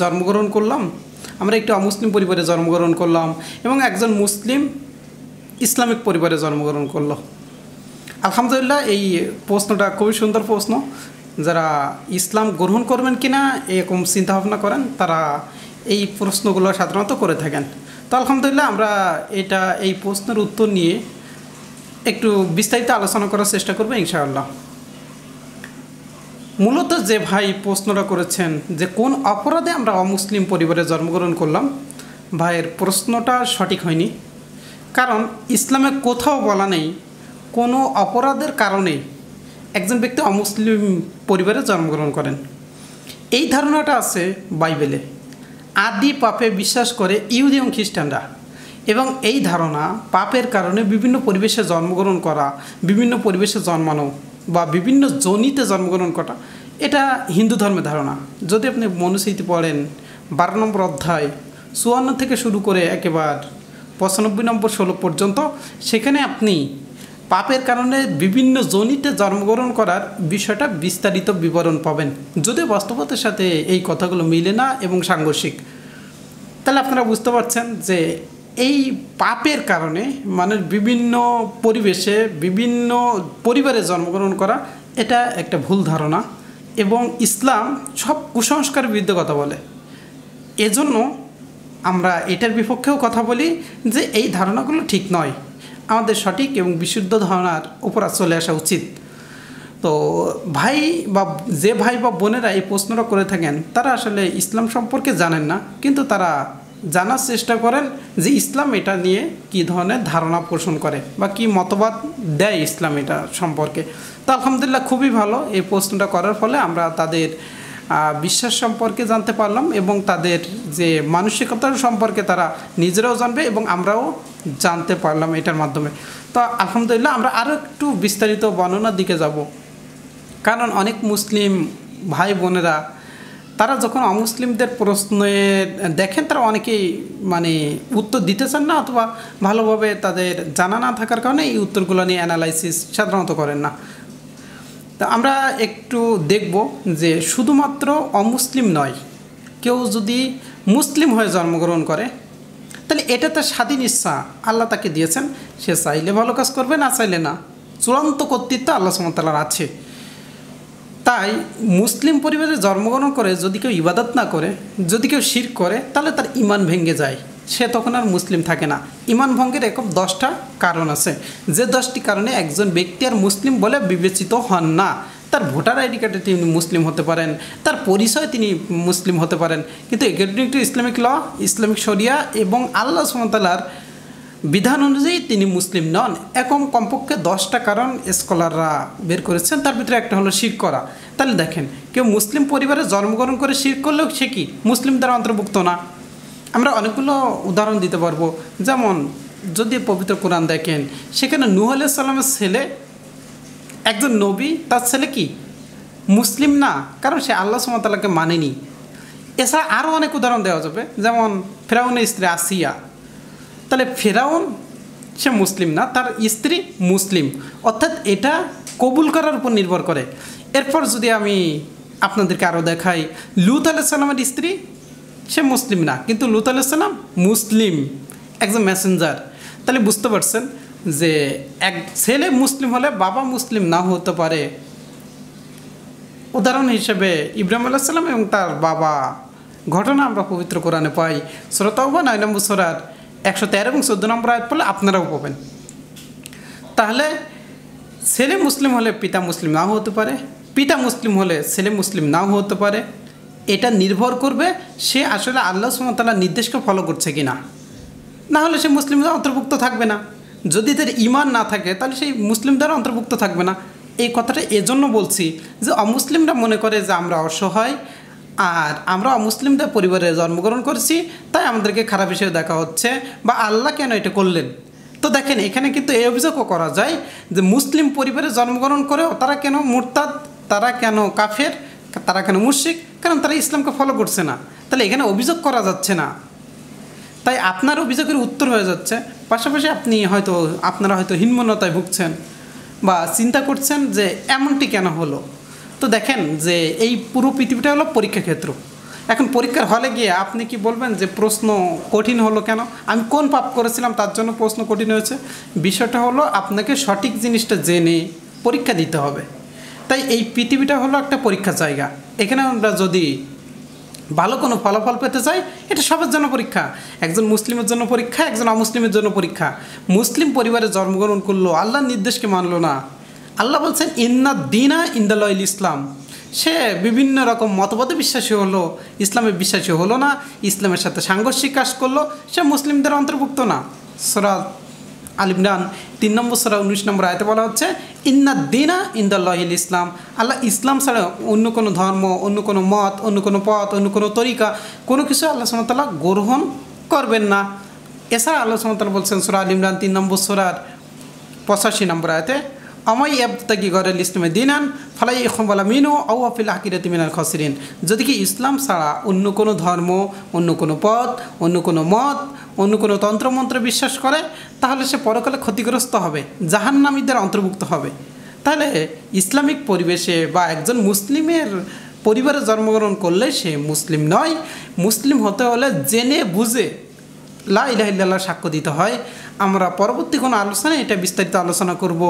জন্মগ্রহণ করলাম আমরা একটি অমুসলিম পরিবারে জন্মগ্রহণ করলাম এবং একজন মুসলিম ইসলামিক পরিবারে জন্মগ্রহণ করলো আলহামদুলিল্লাহ এই প্রশ্নটা খুবই সুন্দর প্রশ্ন যারা ইসলাম গ্রহণ করবেন কি না এরকম চিন্তাভাবনা করেন তারা এই প্রশ্নগুলো সাধারণত করে থাকেন তো আলহামদুলিল্লাহ আমরা এটা এই প্রশ্নের উত্তর নিয়ে একটু বিস্তারিত আলোচনা করার চেষ্টা করবো ইনশাআল্লাহ মূলত যে ভাই প্রশ্নটা করেছেন যে কোন অপরাধে আমরা অমুসলিম পরিবারে জন্মগ্রহণ করলাম ভাইয়ের প্রশ্নটা সঠিক হয়নি কারণ ইসলামে কোথাও বলা নেই কোনো অপরাধের কারণেই একজন ব্যক্তি অমুসলিম পরিবারে জন্মগ্রহণ করেন এই ধারণাটা আছে বাইবেলে আদি পাপে বিশ্বাস করে ইহুদি এবং খ্রিস্টানরা এবং এই ধারণা পাপের কারণে বিভিন্ন পরিবেশে জন্মগ্রহণ করা বিভিন্ন পরিবেশে জন্মানো বা বিভিন্ন জনিতে জন্মগ্রহণ করা এটা হিন্দু ধর্মের ধারণা যদি আপনি মনুস্মৃতি পড়েন বারো নম্বর অধ্যায় চুয়ান্ন থেকে শুরু করে একেবার পঁচানব্বই নম্বর ষোলো পর্যন্ত সেখানে আপনি পাপের কারণে বিভিন্ন জনিতে জন্মগ্রহণ করার বিষয়টা বিস্তারিত বিবরণ পাবেন যদি বাস্তবতার সাথে এই কথাগুলো মিলে না এবং সাংঘর্ষিক তাহলে আপনারা বুঝতে পারছেন যে এই পাপের কারণে মানুষ বিভিন্ন পরিবেশে বিভিন্ন পরিবারে জন্মগ্রহণ করা এটা একটা ভুল ধারণা এবং ইসলাম সব কুসংস্কার বিরুদ্ধে কথা বলে এজন্য আমরা এটার বিপক্ষেও কথা বলি যে এই ধারণাগুলো ঠিক নয় আমাদের সঠিক এবং বিশুদ্ধ ধারণার উপর চলে আসা উচিত তো ভাই বা যে ভাই বা বোনেরা এই প্রশ্নটা করে থাকেন তারা আসলে ইসলাম সম্পর্কে জানেন না কিন্তু তারা জানার চেষ্টা করেন যে ইসলাম এটা নিয়ে কি ধরনের ধারণা পোষণ করে বা কি মতবাদ দেয় ইসলাম এটা সম্পর্কে তো আলহামদুলিল্লাহ খুবই ভালো এই প্রশ্নটা করার ফলে আমরা তাদের বিশ্বাস সম্পর্কে জানতে পারলাম এবং তাদের যে মানসিকতার সম্পর্কে তারা নিজেরাও জানবে এবং আমরাও জানতে পারলাম এটার মাধ্যমে তো আলহামদুলিল্লাহ আমরা আরও একটু বিস্তারিত বর্ণনার দিকে যাব কারণ অনেক মুসলিম ভাই বোনেরা তারা যখন অমুসলিমদের প্রশ্নে দেখেন তারা অনেকেই মানে উত্তর দিতে চান না অথবা ভালোভাবে তাদের জানা না থাকার কারণে এই উত্তরগুলো নিয়ে অ্যানালাইসিস সাধারণত করেন না তা আমরা একটু দেখব যে শুধুমাত্র অমুসলিম নয় কেউ যদি মুসলিম হয়ে জন্মগ্রহণ করে তাহলে এটা তার স্বাধীন ইচ্ছা আল্লাহ তাকে দিয়েছেন সে চাইলে ভালো কাজ করবে না চাইলে না চূড়ান্ত কর্তৃত্ব আল্লাহ সামতালার আছে তাই মুসলিম পরিবারে জন্মগ্রহণ করে যদি কেউ ইবাদত না করে যদি কেউ শির করে তাহলে তার ইমান ভেঙে যায় সে তখন আর মুসলিম থাকে না ইমান ভঙ্গের একক দশটা কারণ আছে যে দশটি কারণে একজন ব্যক্তি আর মুসলিম বলে বিবেচিত হন না তার ভোটার আইডি কার্ডে তিনি মুসলিম হতে পারেন তার পরিচয় তিনি মুসলিম হতে পারেন কিন্তু academic to Islamic law Islamic শরিয়া এবং আল্লাহ সুমতালার বিধান অনুযায়ী তিনি মুসলিম নন এখন কমপক্ষে দশটা কারণ স্কলাররা বের করেছেন তার ভিতরে একটা হলো শির করা তাহলে দেখেন কেউ মুসলিম পরিবারে জন্মগ্রহণ করে শির করলেও সে কি মুসলিম দ্বারা অন্তর্ভুক্ত না আমরা অনেকগুলো উদাহরণ দিতে পারবো যেমন যদি পবিত্র কোরআন দেখেন সেখানে নুহ আলাইসাল্লামের ছেলে একজন নবী তার ছেলে কি মুসলিম না কারণ সে আল্লাহ সুমতাল্লাহকে মানেনি এছাড়া আরও অনেক উদাহরণ দেওয়া যাবে যেমন ফেরাউনের স্ত্রী আসিয়া তাহলে ফেরাউন সে মুসলিম না তার স্ত্রী মুসলিম অর্থাৎ এটা কবুল করার উপর নির্ভর করে এরপর যদি আমি আপনাদেরকে আরও দেখাই লুত আলাইসাল্লামের স্ত্রী সে মুসলিম না কিন্তু লুত আলাইসাল্লাম মুসলিম একজন মেসেঞ্জার তাহলে বুঝতে পারছেন যে এক ছেলে মুসলিম হলে বাবা মুসলিম না হতে পারে উদাহরণ হিসেবে ইব্রাহিম সাল্লাম এবং তার বাবা ঘটনা আমরা পবিত্র কোরআনে পাই শ্রোতাও বা নয় নম্বর সরার একশো তেরো এবং চোদ্দো নম্বর আয়াত পড়লে আপনারাও পাবেন তাহলে ছেলে মুসলিম হলে পিতা মুসলিম নাও হতে পারে পিতা মুসলিম হলে ছেলে মুসলিম নাও হতে পারে এটা নির্ভর করবে সে আসলে আল্লাহ সুমতালার নির্দেশকে ফলো করছে কি না না হলে সে মুসলিমদের অন্তর্ভুক্ত থাকবে না যদি তার ইমান না থাকে তাহলে সেই মুসলিমদের অন্তর্ভুক্ত থাকবে না এই কথাটা এজন্য বলছি যে অমুসলিমরা মনে করে যে আমরা অসহায় আর আমরা মুসলিমদের পরিবারে জন্মগ্রহণ করছি তাই আমাদেরকে খারাপ হিসেবে দেখা হচ্ছে বা আল্লাহ কেন এটা করলেন তো দেখেন এখানে কিন্তু এই অভিযোগও করা যায় যে মুসলিম পরিবারে জন্মগ্রহণ করেও তারা কেন মুরতাদ তারা কেন কাফের তারা কেন মুর্শিক কারণ তারা ইসলামকে ফলো করছে না তাহলে এখানে অভিযোগ করা যাচ্ছে না তাই আপনার অভিযোগের উত্তর হয়ে যাচ্ছে পাশাপাশি আপনি হয়তো আপনারা হয়তো হীনমন্যতায় ভুগছেন বা চিন্তা করছেন যে এমনটি কেন হলো তো দেখেন যে এই পুরো পৃথিবীটা হলো পরীক্ষা ক্ষেত্র এখন পরীক্ষার হলে গিয়ে আপনি কি বলবেন যে প্রশ্ন কঠিন হলো কেন আমি কোন পাপ করেছিলাম তার জন্য প্রশ্ন কঠিন হয়েছে বিষয়টা হলো আপনাকে সঠিক জিনিসটা জেনে পরীক্ষা দিতে হবে তাই এই পৃথিবীটা হলো একটা পরীক্ষা জায়গা এখানে আমরা যদি ভালো কোনো ফলাফল পেতে চাই এটা সবার জন্য পরীক্ষা একজন মুসলিমের জন্য পরীক্ষা একজন অমুসলিমের জন্য পরীক্ষা মুসলিম পরিবারে জন্মগ্রহণ করলো আল্লাহর নির্দেশকে মানলো না আল্লাহ বলছেন ইন্না দিনা ইন্দালয়ল ইসলাম সে বিভিন্ন রকম মতবাদে বিশ্বাসী হলো ইসলামে বিশ্বাসী হলো না ইসলামের সাথে সাংঘর্ষিক কাজ করলো সে মুসলিমদের অন্তর্ভুক্ত না সোরা আলিমরান তিন নম্বর সোরা উনিশ নম্বর আয়তে বলা হচ্ছে ইন্না দিনা ইন্দাল ইসলাম আল্লাহ ইসলাম ছাড়া অন্য কোনো ধর্ম অন্য কোনো মত অন্য কোনো পথ অন্য কোনো তরিকা কোনো কিছু আল্লাহ সামতাল্লাহ গ্রহণ করবেন না এছাড়া আল্লাহ সামতাল বলছেন সোরা আলিমরান তিন নম্বর সোরার পঁচাশি নম্বর আয়তে আমাই এবতাকি করে ইসলামে দিনান ফালাই ইখমবালা মিনু আউআফিল আকিরাতি মিনাল খসরিন যদি কি ইসলাম ছাড়া অন্য কোনো ধর্ম অন্য কোনো পথ অন্য কোনো মত অন্য কোনো তন্ত্রমন্ত্রে বিশ্বাস করে তাহলে সে পরকালে ক্ষতিগ্রস্ত হবে নামীদের অন্তর্ভুক্ত হবে তাহলে ইসলামিক পরিবেশে বা একজন মুসলিমের পরিবারে জন্মগ্রহণ করলে সে মুসলিম নয় মুসলিম হতে হলে জেনে বুঝে লা ইলাহিল্লাহ সাক্ষ্য দিতে হয় আমরা পরবর্তী কোনো আলোচনায় এটা বিস্তারিত আলোচনা করব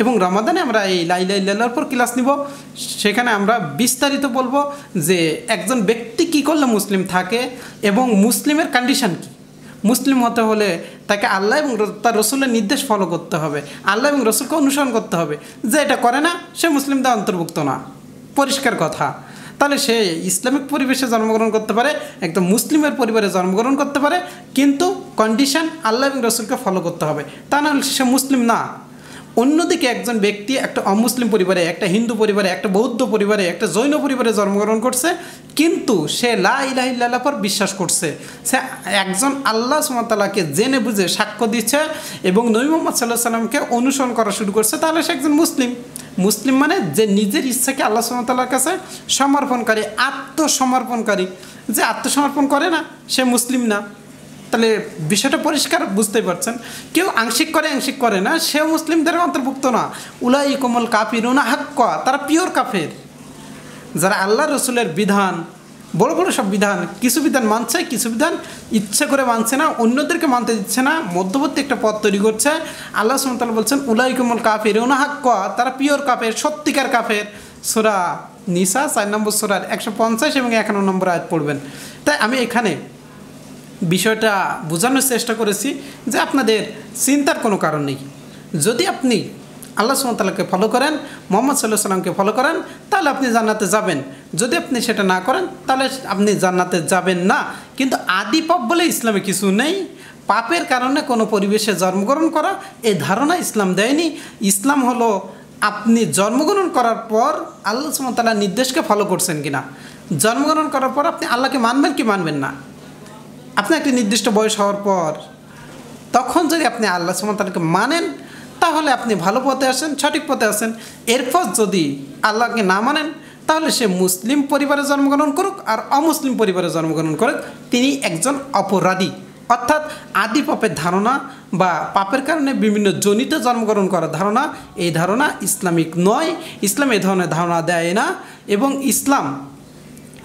এবং রমাদানে আমরা এই লাইলাইল্লার পর ক্লাস নিব সেখানে আমরা বিস্তারিত বলবো যে একজন ব্যক্তি কি করলে মুসলিম থাকে এবং মুসলিমের কন্ডিশন কি মুসলিম হতে হলে তাকে আল্লাহ এবং তার রসুলের নির্দেশ ফলো করতে হবে আল্লাহ এবং রসুলকে অনুসরণ করতে হবে যে এটা করে না সে মুসলিমদের অন্তর্ভুক্ত না পরিষ্কার কথা তাহলে সে ইসলামিক পরিবেশে জন্মগ্রহণ করতে পারে একদম মুসলিমের পরিবারে জন্মগ্রহণ করতে পারে কিন্তু কন্ডিশন আল্লাহ এবং রসুলকে ফলো করতে হবে তা নাহলে সে মুসলিম না অন্যদিকে একজন ব্যক্তি একটা অমুসলিম পরিবারে একটা হিন্দু পরিবারে একটা বৌদ্ধ পরিবারে একটা জৈন পরিবারে জন্মগ্রহণ করছে কিন্তু সে লাহিল্লাহ পর বিশ্বাস করছে সে একজন আল্লাহ সুমাতালাকে জেনে বুঝে সাক্ষ্য দিচ্ছে এবং নবী মোহাম্মদ সাল্লাহ সাল্লামকে অনুসরণ করা শুরু করছে তাহলে সে একজন মুসলিম মুসলিম মানে যে নিজের ইচ্ছাকে আল্লাহ সুমতাল্লার কাছে সমর্পণকারী আত্মসমর্পণকারী যে আত্মসমর্পণ করে না সে মুসলিম না তাহলে বিষয়টা পরিষ্কার বুঝতে পারছেন কেউ আংশিক করে আংশিক করে না সেও মুসলিমদের অন্তর্ভুক্ত না উলাই কোমল কাপির উনা হাক্কা তারা পিওর কাফের যারা আল্লাহ রসুলের বিধান বড় বড় সব বিধান কিছু বিধান মানছে কিছু বিধান ইচ্ছে করে মানছে না অন্যদেরকে মানতে দিচ্ছে না মধ্যবর্তী একটা পথ তৈরি করছে আল্লাহ সুমতাল বলছেন উলাই কুমল কাফের হাক্কা তারা পিওর কাফের সত্যিকার কাফের সোরা নিসা চার নম্বর সোরার একশো পঞ্চাশ এবং একান্ন নম্বর আয়াত পড়বেন তাই আমি এখানে বিষয়টা বোঝানোর চেষ্টা করেছি যে আপনাদের চিন্তার কোনো কারণ নেই যদি আপনি আল্লাহ সুমতালাকে ফলো করেন মোহাম্মদ সাল্লাহ সাল্লামকে ফলো করেন তাহলে আপনি জান্নাতে যাবেন যদি আপনি সেটা না করেন তাহলে আপনি জান্নাতে যাবেন না কিন্তু আদি পাপ বলে ইসলামে কিছু নেই পাপের কারণে কোনো পরিবেশে জন্মগ্রহণ করা এই ধারণা ইসলাম দেয়নি ইসলাম হলো আপনি জন্মগ্রহণ করার পর আল্লাহ সুমতালার নির্দেশকে ফলো করছেন কিনা জন্মগ্রহণ করার পর আপনি আল্লাহকে মানবেন কি মানবেন না আপনি একটি নির্দিষ্ট বয়স হওয়ার পর তখন যদি আপনি আল্লাহ সুমতাল্লাহকে মানেন তাহলে আপনি ভালো পথে আসেন সঠিক পথে আসেন এরপর যদি আল্লাহকে না মানেন তাহলে সে মুসলিম পরিবারে জন্মগ্রহণ করুক আর অমুসলিম পরিবারে জন্মগ্রহণ করুক তিনি একজন অপরাধী অর্থাৎ আদি পাপের ধারণা বা পাপের কারণে বিভিন্ন জনিত জন্মগ্রহণ করার ধারণা এই ধারণা ইসলামিক নয় ইসলাম এই ধরনের ধারণা দেয় না এবং ইসলাম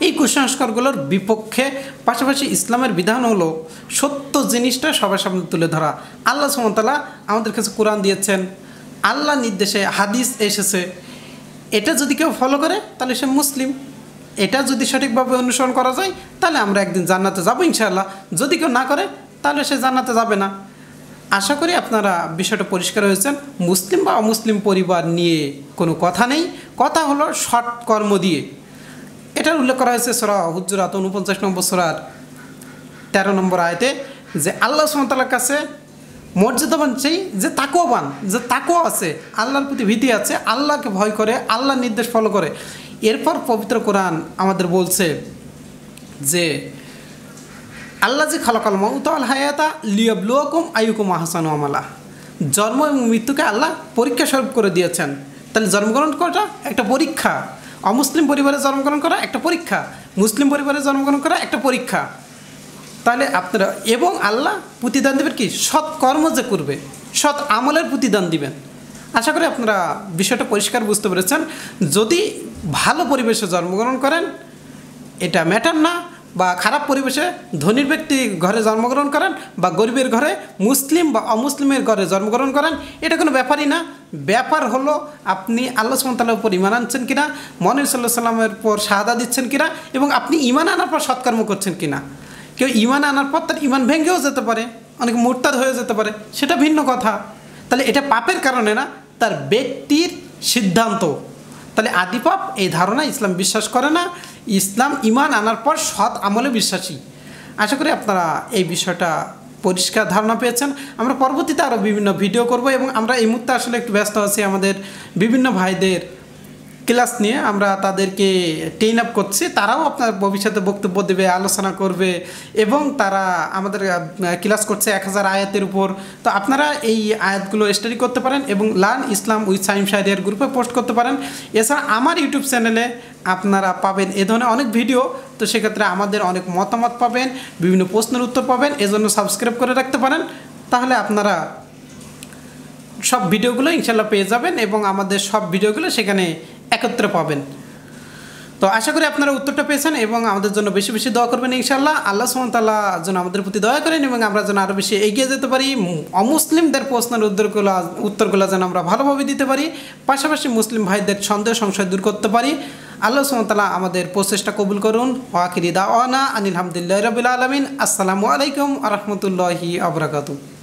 এই কুসংস্কারগুলোর বিপক্ষে পাশাপাশি ইসলামের বিধান হলো সত্য জিনিসটা সবার সামনে তুলে ধরা আল্লাহ সুমতলা আমাদের কাছে কোরআন দিয়েছেন আল্লাহ নির্দেশে হাদিস এসেছে এটা যদি কেউ ফলো করে তাহলে সে মুসলিম এটা যদি সঠিকভাবে অনুসরণ করা যায় তাহলে আমরা একদিন জান্নাতে যাবো ইনশাআল্লাহ যদি কেউ না করে তাহলে সে জান্নাতে যাবে না আশা করি আপনারা বিষয়টা পরিষ্কার হয়েছেন মুসলিম বা অমুসলিম পরিবার নিয়ে কোনো কথা নেই কথা হলো সৎ কর্ম দিয়ে এটার উল্লেখ করা হয়েছে সোরা হুজুরাত উনপঞ্চাশ নম্বর সোরার তেরো নম্বর আয়তে যে আল্লাহ সুমতালার কাছে মর্যাদাবান সেই যে তাকোয়াবান যে তাকোয়া আছে আল্লাহর প্রতি ভীতি আছে আল্লাহকে ভয় করে আল্লাহ নির্দেশ ফলো করে এরপর পবিত্র কোরআন আমাদের বলছে যে আল্লাহ যে খালকাল মতাল হায়াতা লিয়াবলুয়াকুম আয়ুকুম আহসান আমালা জন্ম এবং মৃত্যুকে আল্লাহ পরীক্ষা স্বরূপ করে দিয়েছেন তাহলে জন্মগ্রহণ করাটা একটা পরীক্ষা অমুসলিম পরিবারে জন্মগ্রহণ করা একটা পরীক্ষা মুসলিম পরিবারে জন্মগ্রহণ করা একটা পরীক্ষা তাহলে আপনারা এবং আল্লাহ প্রতিদান দেবেন কি সৎ কর্ম যে করবে সৎ আমলের প্রতিদান দিবেন আশা করি আপনারা বিষয়টা পরিষ্কার বুঝতে পেরেছেন যদি ভালো পরিবেশে জন্মগ্রহণ করেন এটা ম্যাটার না বা খারাপ পরিবেশে ধনীর ব্যক্তি ঘরে জন্মগ্রহণ করেন বা গরিবের ঘরে মুসলিম বা অমুসলিমের ঘরে জন্মগ্রহণ করেন এটা কোনো ব্যাপারই না ব্যাপার হলো আপনি আল্লাহ সুমতালের উপর ইমান আনছেন কিনা মনির সাল্লাহ সাল্লামের উপর সাহাদা দিচ্ছেন কিনা এবং আপনি ইমান আনার পর সৎকর্ম করছেন কিনা কেউ ইমান আনার পর তার ইমান ভেঙেও যেতে পারে অনেক মোরতাদ হয়ে যেতে পারে সেটা ভিন্ন কথা তাহলে এটা পাপের কারণে না তার ব্যক্তির সিদ্ধান্ত তাহলে আদিপাপ এই ধারণা ইসলাম বিশ্বাস করে না ইসলাম ইমান আনার পর সৎ আমলে বিশ্বাসী আশা করি আপনারা এই বিষয়টা পরিষ্কার ধারণা পেয়েছেন আমরা পরবর্তীতে আরও বিভিন্ন ভিডিও করব এবং আমরা এই মুহূর্তে আসলে একটু ব্যস্ত আছি আমাদের বিভিন্ন ভাইদের ক্লাস নিয়ে আমরা তাদেরকে টেইন আপ করছি তারাও আপনার ভবিষ্যতে বক্তব্য দেবে আলোচনা করবে এবং তারা আমাদের ক্লাস করছে এক হাজার আয়াতের উপর তো আপনারা এই আয়াতগুলো স্টাডি করতে পারেন এবং learn Islam with Saim Shahriar গ্রুপে পোস্ট করতে পারেন এছাড়া আমার ইউটিউব চ্যানেলে আপনারা পাবেন এ ধরনের অনেক ভিডিও তো সেক্ষেত্রে আমাদের অনেক মতামত পাবেন বিভিন্ন প্রশ্নের উত্তর পাবেন এজন্য সাবস্ক্রাইব করে রাখতে পারেন তাহলে আপনারা সব ভিডিওগুলো ইনশাল্লাহ পেয়ে যাবেন এবং আমাদের সব ভিডিওগুলো সেখানে একত্রে পাবেন তো আশা করি আপনারা উত্তরটা পেয়েছেন এবং আমাদের জন্য বেশি বেশি দোয়া করবেন ইনশাল্লাহ আল্লাহ সুমতাল্লাহ যেন আমাদের প্রতি দয়া করেন এবং আমরা যেন আরও বেশি এগিয়ে যেতে পারি অমুসলিমদের প্রশ্নের উত্তরগুলো উত্তরগুলো যেন আমরা ভালোভাবে দিতে পারি পাশাপাশি মুসলিম ভাইদের সন্দেহ সংশয় দূর করতে পারি আল্লাহ সুমতাল্লাহ আমাদের প্রচেষ্টা কবুল করুন ওয়াকিরি আনিল আনিলহামদুলিল্লাহ রবিল আলমিন আসসালামু আলাইকুম আ রহমতুল্লাহি আবরাকাতু